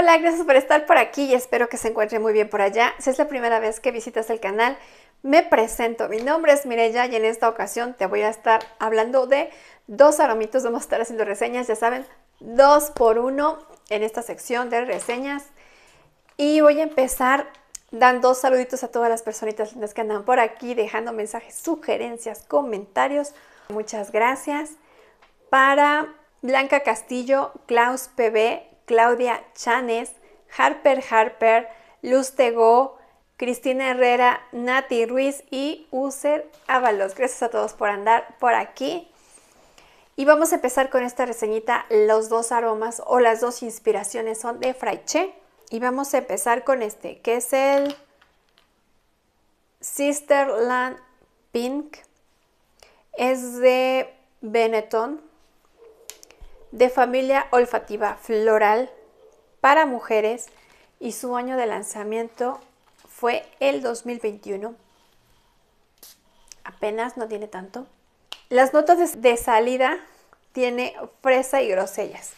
hola, gracias por estar por aquí y espero que se encuentre muy bien por allá. Si es la primera vez que visitas el canal, me presento. Mi nombre es Mirella y en esta ocasión te voy a estar hablando de dos aromitos. Vamos a estar haciendo reseñas, ya saben, dos por uno en esta sección de reseñas. Y voy a empezar dando saluditos a todas las personitas lindas que andan por aquí, dejando mensajes, sugerencias, comentarios. Muchas gracias. Para Blanca Castillo, Klaus PB, Claudia Chanes, Harper Harper, Luz Tego, Cristina Herrera, Nati Ruiz y User Ábalos. Gracias a todos por andar por aquí. Y vamos a empezar con esta reseñita, los dos aromas o las dos inspiraciones son de Fraiche. Y vamos a empezar con este, que es el Sisterland Pink. Es de Benetton de familia olfativa floral para mujeres y su año de lanzamiento fue el 2021. Apenas no tiene tanto. Las notas de salida tiene fresa y grosellas.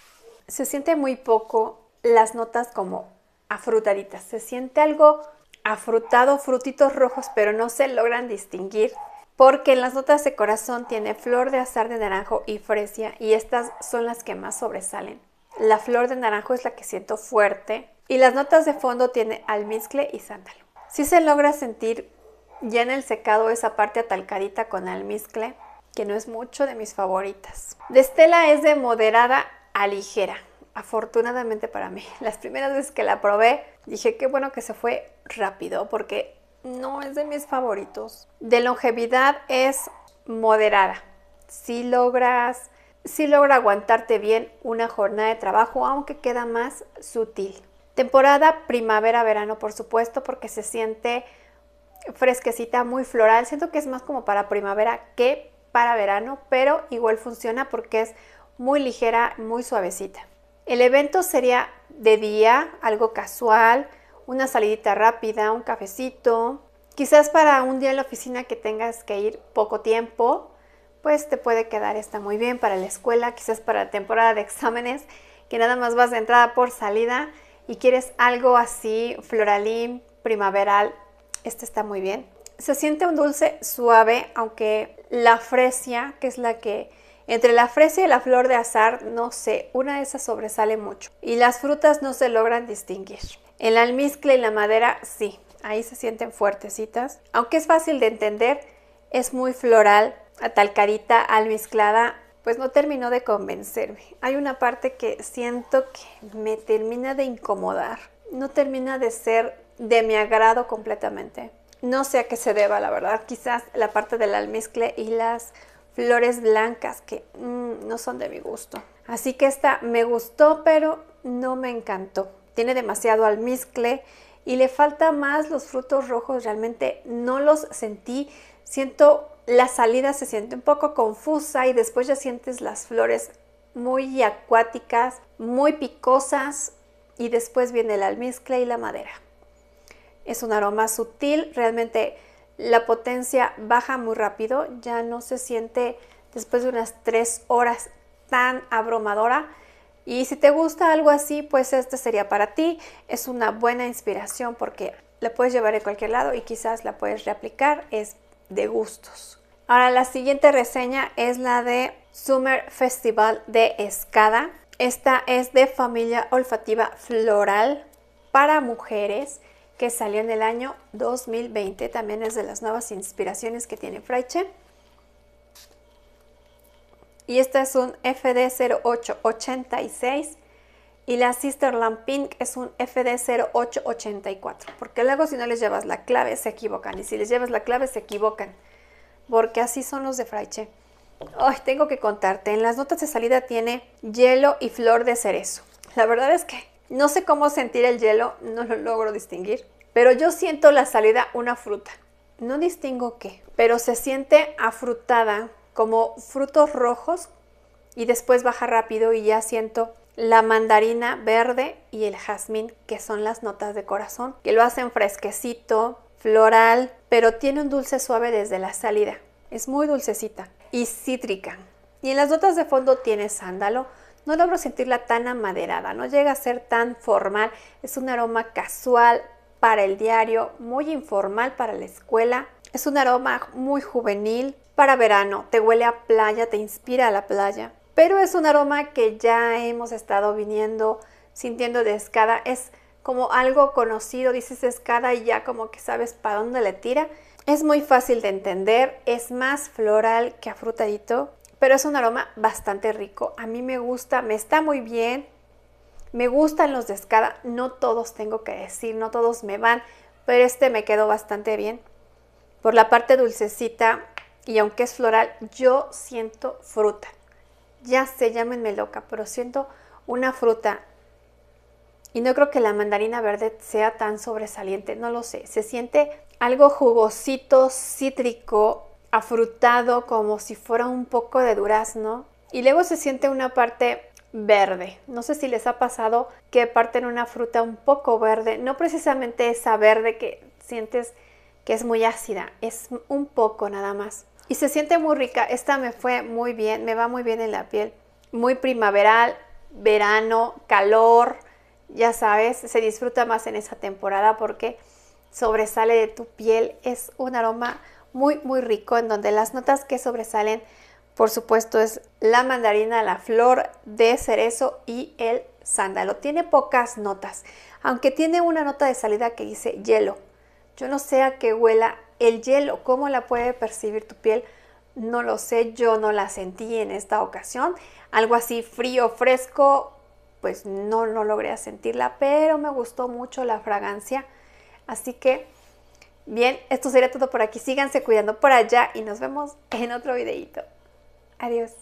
Se siente muy poco las notas como afrutaditas. Se siente algo afrutado, frutitos rojos, pero no se logran distinguir porque en las notas de corazón tiene flor de azar de naranjo y fresia y estas son las que más sobresalen. La flor de naranjo es la que siento fuerte y las notas de fondo tiene almizcle y sándalo. Si se logra sentir ya en el secado esa parte atalcadita con almizcle, que no es mucho de mis favoritas. De Estela es de moderada a ligera, afortunadamente para mí. Las primeras veces que la probé dije qué bueno que se fue rápido porque no es de mis favoritos. De longevidad es moderada. Si logras, si logra aguantarte bien una jornada de trabajo, aunque queda más sutil. Temporada primavera-verano, por supuesto, porque se siente fresquecita, muy floral. Siento que es más como para primavera que para verano, pero igual funciona porque es muy ligera, muy suavecita. El evento sería de día, algo casual, una salidita rápida, un cafecito. Quizás para un día en la oficina que tengas que ir poco tiempo, pues te puede quedar esta muy bien para la escuela, quizás para la temporada de exámenes, que nada más vas de entrada por salida y quieres algo así floralín, primaveral. Este está muy bien. Se siente un dulce suave, aunque la fresia, que es la que entre la fresia y la flor de azar, no sé, una de esas sobresale mucho y las frutas no se logran distinguir. El almizcle y la madera sí, ahí se sienten fuertecitas. Aunque es fácil de entender, es muy floral, atalcarita, almizclada, pues no terminó de convencerme. Hay una parte que siento que me termina de incomodar, no termina de ser de mi agrado completamente. No sé a qué se deba, la verdad. Quizás la parte del almizcle y las flores blancas que mm, no son de mi gusto. Así que esta me gustó, pero no me encantó tiene demasiado almizcle y le falta más los frutos rojos, realmente no los sentí, siento la salida se siente un poco confusa y después ya sientes las flores muy acuáticas, muy picosas y después viene el almizcle y la madera. Es un aroma sutil, realmente la potencia baja muy rápido, ya no se siente después de unas tres horas tan abrumadora y si te gusta algo así, pues este sería para ti. Es una buena inspiración porque la puedes llevar a cualquier lado y quizás la puedes reaplicar. Es de gustos. Ahora la siguiente reseña es la de Summer Festival de Escada. Esta es de familia olfativa floral para mujeres que salió en el año 2020. También es de las nuevas inspiraciones que tiene Freiche y esta es un FD0886 y la sister lamp Pink es un FD0884, porque luego si no les llevas la clave se equivocan y si les llevas la clave se equivocan, porque así son los de Fraiche. Ay tengo que contarte, en las notas de salida tiene hielo y flor de cerezo. La verdad es que no sé cómo sentir el hielo, no lo logro distinguir, pero yo siento la salida una fruta. No distingo qué, pero se siente afrutada, como frutos rojos y después baja rápido y ya siento la mandarina verde y el jazmín, que son las notas de corazón, que lo hacen fresquecito, floral, pero tiene un dulce suave desde la salida. Es muy dulcecita y cítrica. Y en las notas de fondo tiene sándalo. No logro sentirla tan amaderada, no llega a ser tan formal. Es un aroma casual para el diario, muy informal para la escuela. Es un aroma muy juvenil, para verano, te huele a playa, te inspira a la playa, pero es un aroma que ya hemos estado viniendo sintiendo de escada, es como algo conocido, dices escada y ya como que sabes para dónde le tira. Es muy fácil de entender, es más floral que afrutadito, pero es un aroma bastante rico. A mí me gusta, me está muy bien. Me gustan los de escada, no todos tengo que decir, no todos me van, pero este me quedó bastante bien. Por la parte dulcecita y aunque es floral, yo siento fruta. Ya sé, llámenme loca, pero siento una fruta. Y no creo que la mandarina verde sea tan sobresaliente, no lo sé. Se siente algo jugosito, cítrico, afrutado, como si fuera un poco de durazno. Y luego se siente una parte verde. No sé si les ha pasado que parten una fruta un poco verde, no precisamente esa verde que sientes que es muy ácida, es un poco nada más y se siente muy rica. Esta me fue muy bien, me va muy bien en la piel. Muy primaveral, verano, calor, ya sabes, se disfruta más en esa temporada porque sobresale de tu piel. Es un aroma muy, muy rico en donde las notas que sobresalen, por supuesto, es la mandarina, la flor de cerezo y el sándalo. Tiene pocas notas, aunque tiene una nota de salida que dice hielo. Yo no sé a qué huela el hielo, ¿cómo la puede percibir tu piel? No lo sé, yo no la sentí en esta ocasión. Algo así frío, fresco, pues no, no logré sentirla, pero me gustó mucho la fragancia. Así que, bien, esto sería todo por aquí. Síganse cuidando por allá y nos vemos en otro videito. Adiós.